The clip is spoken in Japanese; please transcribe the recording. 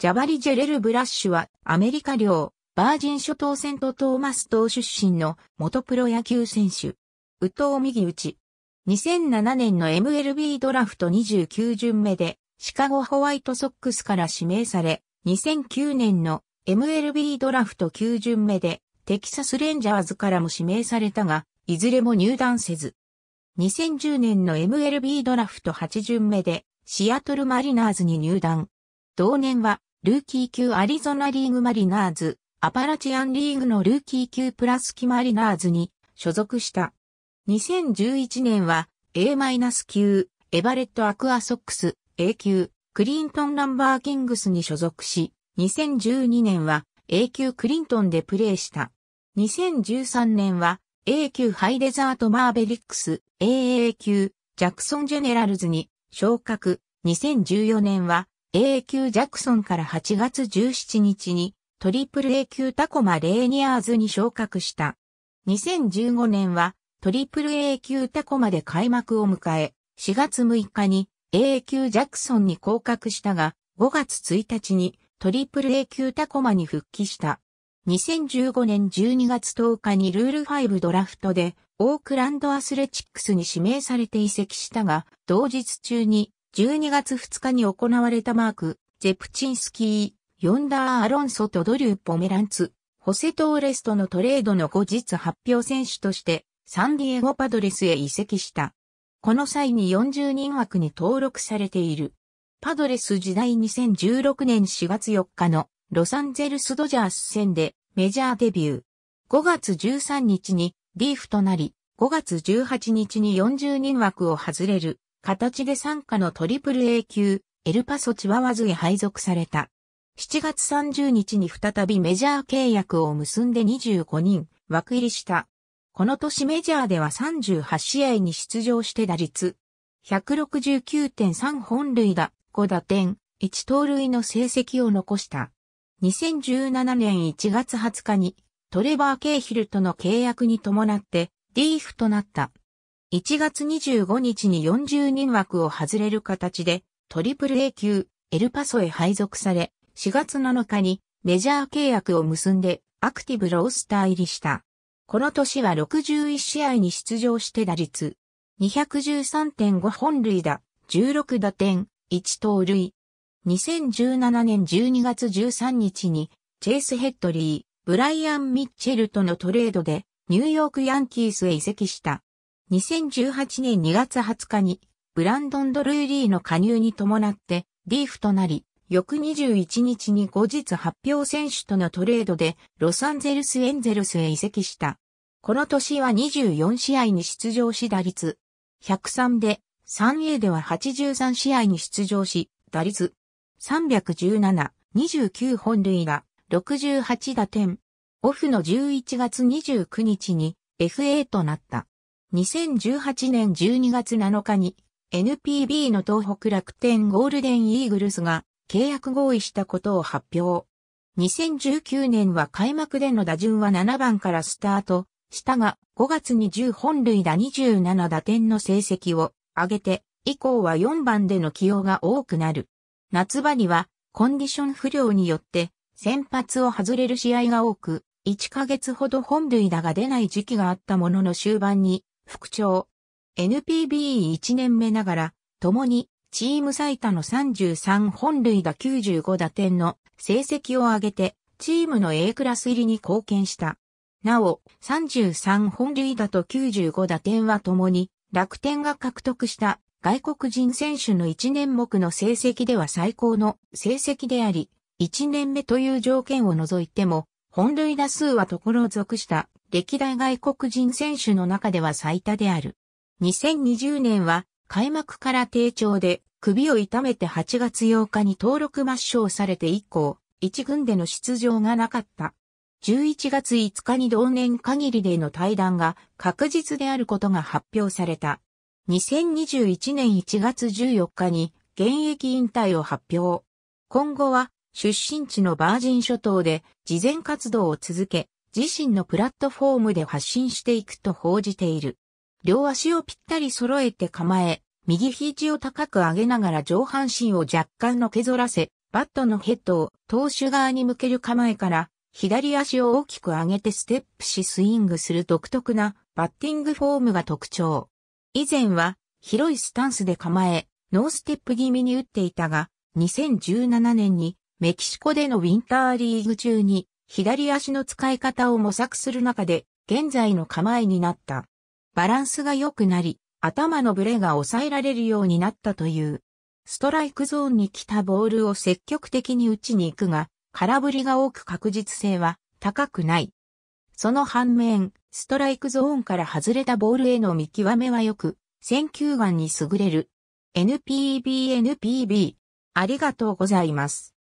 ジャバリ・ジェレル・ブラッシュはアメリカ領バージン諸島セントトーマス島出身の元プロ野球選手。宇藤右打ち。2007年の MLB ドラフト29巡目でシカゴホワイトソックスから指名され、2009年の MLB ドラフト9巡目でテキサスレンジャーズからも指名されたが、いずれも入団せず。2010年の MLB ドラフト8巡目でシアトルマリナーズに入団。同年はルーキー級アリゾナリーグマリナーズ、アパラチアンリーグのルーキー級プラスキマリナーズに所属した。2011年は A- 9エバレットアクアソックス A 級、クリントンランバーキングスに所属し、2012年は A 級クリントンでプレーした。2013年は A 級ハイデザートマーベリックス AA 級ジャクソンジェネラルズに昇格。2014年は A 級ジャクソンから8月17日にトリプル A 級タコマレーニアーズに昇格した。2015年はトリプル A 級タコマで開幕を迎え、4月6日に A 級ジャクソンに降格したが、5月1日にトリプル A 級タコマに復帰した。2015年12月10日にルール5ドラフトでオークランドアスレチックスに指名されて移籍したが、同日中に12月2日に行われたマーク、ゼプチンスキー、ヨンダー・アロンソとドリュー・ポメランツ、ホセ・トーレスとのトレードの後日発表選手として、サンディエゴ・パドレスへ移籍した。この際に40人枠に登録されている。パドレス時代2016年4月4日のロサンゼルス・ドジャース戦でメジャーデビュー。5月13日にリーフとなり、5月18日に40人枠を外れる。形で参加のトリプル A 級、エルパソチワワズへ配属された。7月30日に再びメジャー契約を結んで25人、枠入りした。この年メジャーでは38試合に出場して打率、169.3本塁打、5打点、1盗塁の成績を残した。2017年1月20日にトレバー・ケイヒルとの契約に伴ってリーフとなった。1月25日に40人枠を外れる形で、トリプル A 級、エルパソへ配属され、4月7日にメジャー契約を結んで、アクティブロースター入りした。この年は61試合に出場して打率、213.5本塁打、16打点、1盗塁。2017年12月13日に、チェイスヘッドリー、ブライアン・ミッチェルとのトレードで、ニューヨークヤンキースへ移籍した。2018年2月20日に、ブランドン・ドルーリーの加入に伴って、リーフとなり、翌21日に後日発表選手とのトレードで、ロサンゼルス・エンゼルスへ移籍した。この年は24試合に出場し打率、103で、3A では83試合に出場し、打率、317、29本塁打、68打点。オフの11月29日に FA となった。2018年12月7日に NPB の東北楽天ゴールデンイーグルスが契約合意したことを発表。2019年は開幕での打順は7番からスタートしたが5月に10本塁打27打点の成績を上げて以降は4番での起用が多くなる。夏場にはコンディション不良によって先発を外れる試合が多く1ヶ月ほど本塁打が出ない時期があったものの終盤に副長。NPB1 年目ながら、共にチーム最多の33本塁打95打点の成績を上げて、チームの A クラス入りに貢献した。なお、33本塁打と95打点は共に、楽天が獲得した外国人選手の1年目の成績では最高の成績であり、1年目という条件を除いても、本塁打数はところ属した歴代外国人選手の中では最多である。2020年は開幕から低調で首を痛めて8月8日に登録抹消されて以降、一軍での出場がなかった。11月5日に同年限りでの対談が確実であることが発表された。2021年1月14日に現役引退を発表。今後は出身地のバージン諸島で事前活動を続け、自身のプラットフォームで発信していくと報じている。両足をぴったり揃えて構え、右肘を高く上げながら上半身を若干のけぞらせ、バットのヘッドを投手側に向ける構えから、左足を大きく上げてステップしスイングする独特なバッティングフォームが特徴。以前は広いスタンスで構え、ノーステップ気味に打っていたが、2017年にメキシコでのウィンターリーグ中に左足の使い方を模索する中で、現在の構えになった。バランスが良くなり、頭のブレが抑えられるようになったという。ストライクゾーンに来たボールを積極的に打ちに行くが、空振りが多く確実性は高くない。その反面、ストライクゾーンから外れたボールへの見極めは良く、選球眼に優れる。NPB NPB。ありがとうございます。